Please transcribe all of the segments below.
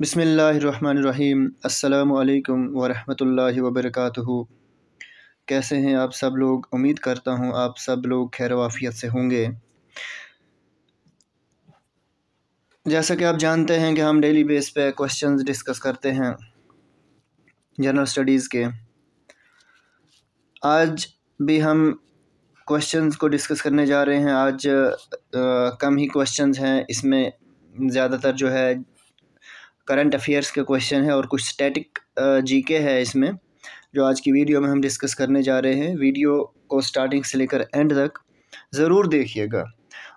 बिसमीम् अल्लाम वरहमल वबरक कैसे हैं आप सब लोग उम्मीद करता हूँ आप सब लोग खैर वाफियत से होंगे जैसा कि आप जानते हैं कि हम डेली बेस पे क्वेश्चंस डिस्कस करते हैं जनरल स्टडीज़ के आज भी हम क्वेश्चंस को डिस्कस करने जा रहे हैं आज आ, कम ही क्वेश्चंस हैं इसमें ज़्यादातर जो है करंट अफेयर्स के क्वेश्चन है और कुछ स्टैटिक जीके है इसमें जो आज की वीडियो में हम डिस्कस करने जा रहे हैं वीडियो को स्टार्टिंग से लेकर एंड तक ज़रूर देखिएगा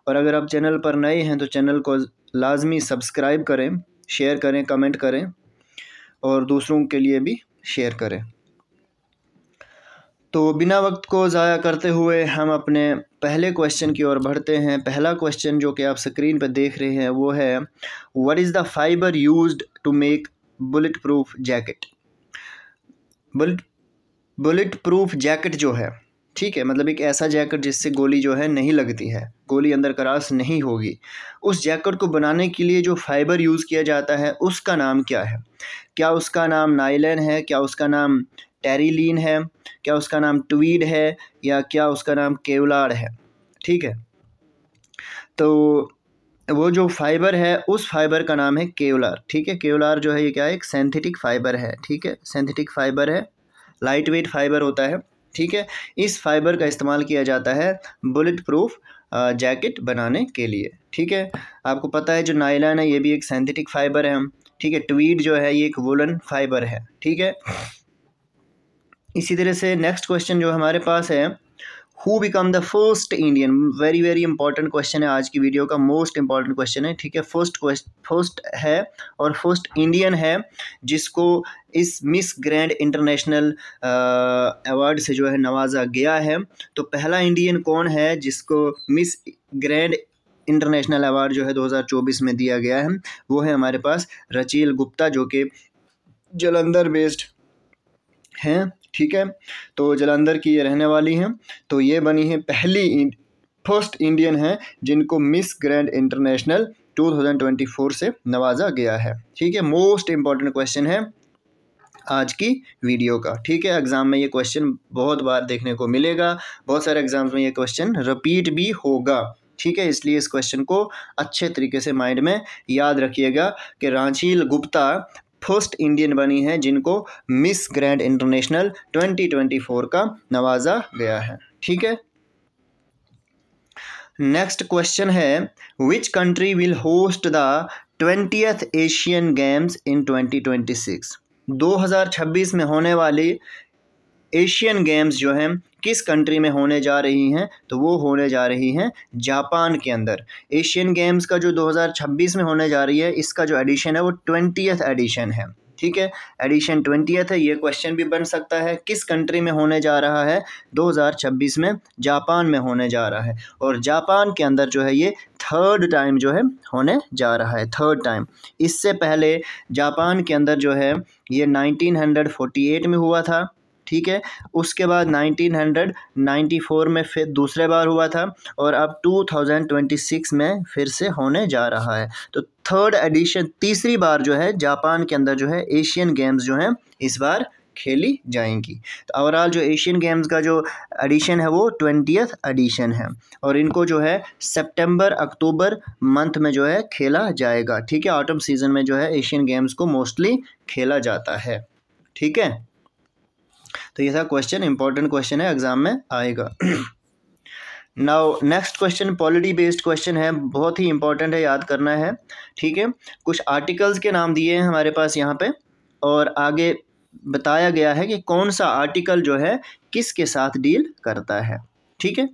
और अगर आप चैनल पर नए हैं तो चैनल को लाजमी सब्सक्राइब करें शेयर करें कमेंट करें और दूसरों के लिए भी शेयर करें तो बिना वक्त को ज़ाया करते हुए हम अपने पहले क्वेश्चन की ओर बढ़ते हैं पहला क्वेश्चन जो कि आप स्क्रीन पर देख रहे हैं वो है what is the fibre used to make bulletproof jacket bullet bulletproof jacket जो है ठीक है मतलब एक ऐसा जैकेट जिससे गोली जो है नहीं लगती है गोली अंदर करास नहीं होगी उस जैकेट को बनाने के लिए जो फाइबर यूज़ किया जाता है उसका नाम क्या है क्या उसका नाम नाइलन है क्या उसका नाम टेरीलिन है क्या उसका नाम ट्वीड है या क्या उसका नाम केवलार है ठीक है तो वो जो फाइबर है उस फाइबर का नाम है केवलार ठीक है केवलार जो है ये क्या है एक सेंथेटिक फाइबर है ठीक है सेंथेटिक फाइबर है लाइट वेट फाइबर होता है ठीक है इस फाइबर का इस्तेमाल किया जाता है बुलेट प्रूफ जैकेट बनाने के लिए ठीक है आपको पता है जो नाइलान है ये भी एक सेंथेटिक फाइबर है ठीक है ट्वीट जो है ये एक वुलन फाइबर है ठीक है इसी तरह से नेक्स्ट क्वेश्चन जो हमारे पास है who become the first Indian very very important question है आज की वीडियो का मोस्ट इंपॉर्टेंट क्वेश्चन है ठीक है फर्स्ट क्वेश्चन फर्स्ट है और फर्स्ट इंडियन है जिसको इस मिस ग्रैंड इंटरनेशनल अवार्ड से जो है नवाजा गया है तो पहला इंडियन कौन है जिसको मिस ग्रैंड इंटरनेशनल अवार्ड जो है 2024 में दिया गया है वो है हमारे पास रचील गुप्ता जो कि जलंधर बेस्ड हैं ठीक है तो जलंधर की ये रहने वाली हैं तो ये बनी है पहली फर्स्ट इंडियन है जिनको मिस ग्रैंड इंटरनेशनल 2024 से नवाजा गया है ठीक है मोस्ट इम्पॉर्टेंट क्वेश्चन है आज की वीडियो का ठीक है एग्ज़ाम में ये क्वेश्चन बहुत बार देखने को मिलेगा बहुत सारे एग्ज़ाम्स में ये क्वेश्चन रिपीट भी होगा ठीक है इसलिए इस क्वेश्चन को अच्छे तरीके से माइंड में याद रखिएगा कि रांचील गुप्ता फर्स्ट इंडियन बनी हैं जिनको मिस ग्रैंड इंटरनेशनल 2024 का नवाजा गया है ठीक है नेक्स्ट क्वेश्चन है which country will host the twentieth Asian Games in 2026 2026 में होने वाली एशियन गेम्स जो हैं किस कंट्री में होने जा रही हैं तो वो होने जा रही हैं जापान के अंदर एशियन गेम्स का जो 2026 में होने जा रही है इसका जो एडिशन है वो ट्वेंटियथ एडिशन है ठीक है एडिशन ट्वेंटियथ है ये क्वेश्चन भी बन सकता है किस कंट्री में होने जा रहा है 2026 में जापान में होने जा रहा है और जापान के अंदर जो है ये थर्ड टाइम जो है होने जा रहा है थर्ड टाइम इससे पहले जापान के अंदर जो है ये 1948 में हुआ था ठीक है उसके बाद 1994 में फिर दूसरे बार हुआ था और अब 2026 में फिर से होने जा रहा है तो थर्ड एडिशन तीसरी बार जो है जापान के अंदर जो है एशियन गेम्स जो हैं इस बार खेली जाएंगी तो ओवरऑल जो एशियन गेम्स का जो एडिशन है वो ट्वेंटियथ एडिशन है और इनको जो है सितंबर अक्टूबर मंथ में जो है खेला जाएगा ठीक है ऑटम सीजन में जो है एशियन गेम्स को मोस्टली खेला जाता है ठीक है तो ये सब क्वेश्चन इंपॉर्टेंट क्वेश्चन है एग्जाम में आएगा now next question polity based question है बहुत ही इंपॉर्टेंट है याद करना है ठीक है कुछ आर्टिकल्स के नाम दिए हैं हमारे पास यहाँ पे और आगे बताया गया है कि कौन सा आर्टिकल जो है किसके साथ डील करता है ठीक है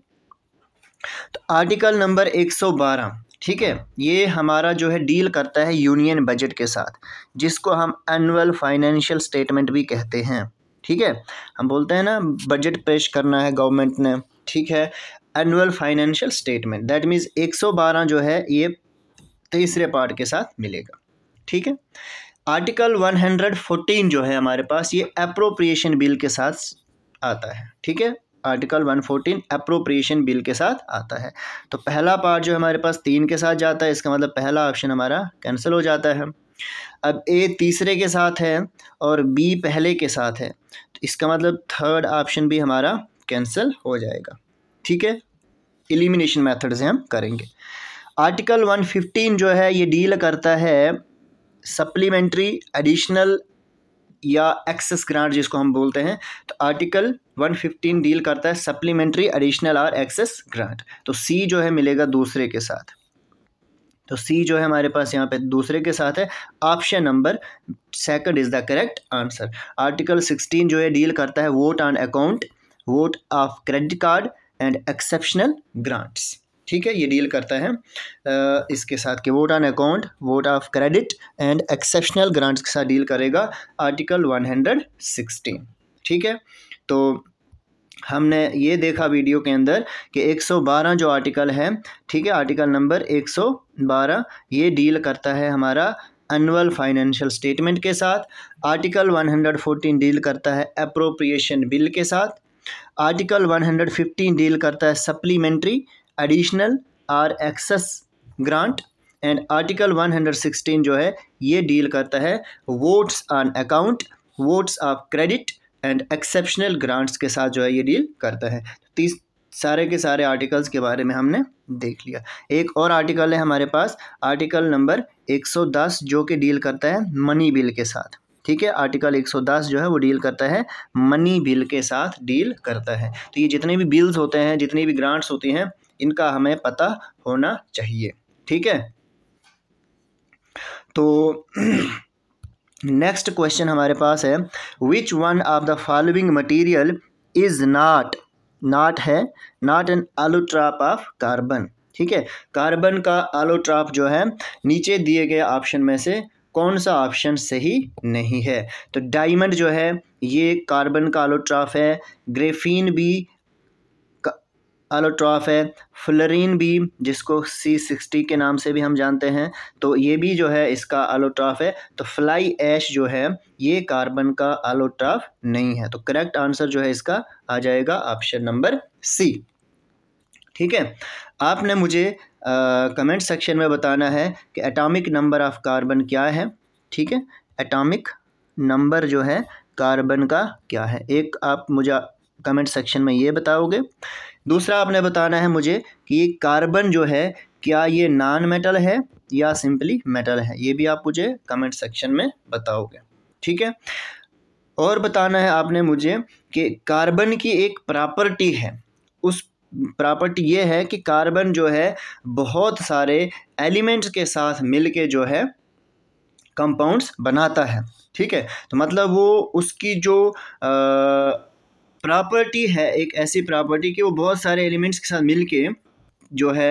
तो आर्टिकल नंबर 112 ठीक है ये हमारा जो है डील करता है यूनियन बजट के साथ जिसको हम एनुअल फाइनेंशियल स्टेटमेंट भी कहते हैं ठीक है हम बोलते हैं ना बजट पेश करना है गवर्नमेंट ने ठीक है annual financial statement that means 112 जो है ये तीसरे पार्ट के साथ मिलेगा ठीक है आर्टिकल 114 जो है हमारे पास ये अप्रोप्रिएशन बिल के साथ आता है ठीक है आर्टिकल 114 अप्रोप्रिएशन बिल के साथ आता है तो पहला पार्ट जो हमारे पास तीन के साथ जाता है इसका मतलब पहला ऑप्शन हमारा कैंसिल हो जाता है अब ए तीसरे के साथ है और बी पहले के साथ है तो इसका मतलब थर्ड ऑप्शन भी हमारा कैंसिल हो जाएगा ठीक है एलिमिनेशन मेथड से हम करेंगे आर्टिकल 115 जो है ये डील करता है सप्लीमेंट्री एडिशनल या एक्सेस ग्रांट जिसको हम बोलते हैं तो आर्टिकल 115 डील करता है सप्लीमेंट्री एडिशनल और एक्सेस ग्रांट तो सी जो है मिलेगा दूसरे के साथ तो सी जो है हमारे पास यहाँ पे दूसरे के साथ है option number second is the correct answer article sixteen जो है डील करता है vote on account vote of credit card and exceptional grants ठीक है ये डील करता है इसके साथ के vote on account vote of credit and exceptional grants के साथ डील करेगा आर्टिकल वन हंड्रेड सिक्सटीन ठीक है तो हमने ये देखा वीडियो के अंदर कि 112 जो आर्टिकल है ठीक है आर्टिकल नंबर 112 ये डील करता है हमारा अनुअल फाइनेंशियल स्टेटमेंट के साथ आर्टिकल 114 डील करता है अप्रोप्रिएशन बिल के साथ आर्टिकल 115 डील करता है supplementary additional or excess grant and article 116 जो है ये डील करता है votes on account votes of credit and exceptional grants के साथ जो है ये डील करता है तो तीस सारे के सारे आर्टिकल्स के बारे में हमने देख लिया एक और आर्टिकल है हमारे पास आर्टिकल नंबर 110 जो कि डील करता है मनी बिल के साथ ठीक है आर्टिकल 110 जो है वो डील करता है मनी बिल के साथ डील करता है तो ये जितने भी बिल्स होते हैं जितनी भी ग्रांट्स होती हैं इनका हमें पता होना चाहिए ठीक है तो नेक्स्ट क्वेश्चन हमारे पास है which one of the following material is not not है not an allotrope of carbon ठीक है कार्बन का आलोट्राप जो है नीचे दिए गए ऑप्शन में से कौन सा ऑप्शन सही नहीं है तो डायमंड जो है ये कार्बन का आलोट्राफ है ग्रेफीन भी अलोट्रॉफ है फ्लरीन भी जिसको सी सिक्सटी के नाम से भी हम जानते हैं तो ये भी जो है इसका अलोट्राफ है तो फ्लाई ऐश जो है ये कार्बन का अलोट्राफ नहीं है तो करेक्ट आंसर जो है इसका आ जाएगा ऑप्शन नंबर सी ठीक है आपने मुझे कमेंट uh, सेक्शन में बताना है कि एटॉमिक नंबर ऑफ़ कार्बन क्या है ठीक है एटॉमिक नंबर जो है कार्बन का क्या है एक आप मुझे कमेंट सेक्शन में ये बताओगे दूसरा आपने बताना है मुझे कि कार्बन जो है क्या ये नॉन मेटल है या सिंपली मेटल है ये भी आप मुझे कमेंट सेक्शन में बताओगे ठीक है और बताना है आपने मुझे कि कार्बन की एक प्रॉपर्टी है उस प्रॉपर्टी ये है कि कार्बन जो है बहुत सारे एलिमेंट्स के साथ मिलके जो है कंपाउंड्स बनाता है ठीक है तो मतलब वो उसकी जो आ, प्रॉपर्टी है एक ऐसी प्रॉपर्टी कि वो बहुत सारे एलिमेंट्स के साथ मिल के जो है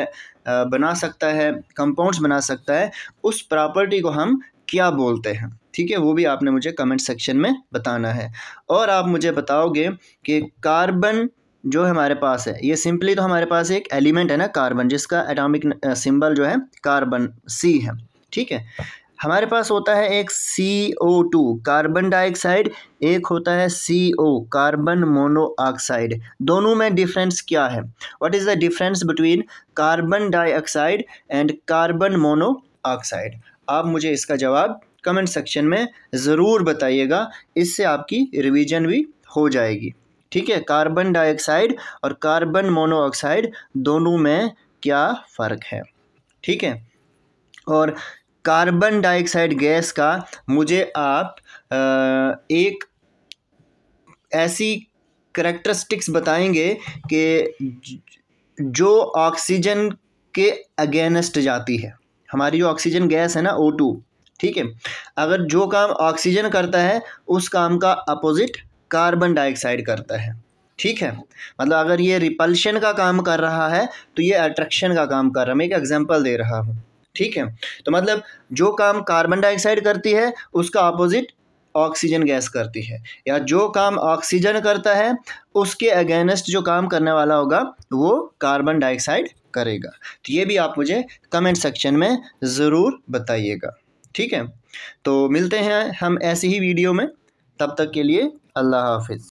बना सकता है कंपाउंड्स बना सकता है उस प्रॉपर्टी को हम क्या बोलते हैं ठीक है वो भी आपने मुझे कमेंट सेक्शन में बताना है और आप मुझे बताओगे कि कार्बन जो हमारे पास है ये सिंपली तो हमारे पास एक एलिमेंट है ना कार्बन जिसका एटॉमिक सिंबल जो है कार्बन सी है ठीक है हमारे पास होता है एक C O two carbon dioxide एक होता है सी ओ कार्बन मोनोऑक्साइड दोनों में डिफरेंस क्या है what is the difference between carbon dioxide and carbon monoxide आप मुझे इसका जवाब कमेंट सेक्शन में ज़रूर बताइएगा इससे आपकी रिवीजन भी हो जाएगी ठीक है कार्बन डाइऑक्साइड और कार्बन मोनोऑक्साइड दोनों में क्या फ़र्क है ठीक है और कार्बन डाइऑक्साइड गैस का मुझे आप एक ऐसी करेक्टरिस्टिक्स बताएंगे कि जो ऑक्सीजन के अगेंस्ट जाती है हमारी जो ऑक्सीजन गैस है ना ओ टू ठीक है अगर जो काम ऑक्सीजन करता है उस काम का अपोजिट कार्बन डाइऑक्साइड करता है ठीक है मतलब अगर ये रिपल्शन का काम कर रहा है तो ये अट्रैक्शन का काम कर रहा है मैं एक एग्जांपल दे रहा हूँ ठीक है तो मतलब जो काम कार्बन डाइऑक्साइड करती है उसका अपोजिट ऑक्सीजन गैस करती है या जो काम ऑक्सीजन करता है उसके अगेंस्ट जो काम करने वाला होगा वो कार्बन डाइऑक्साइड करेगा तो ये भी आप मुझे कमेंट सेक्शन में ज़रूर बताइएगा ठीक है तो मिलते हैं हम ऐसी ही वीडियो में तब तक के लिए अल्लाह हाफिज़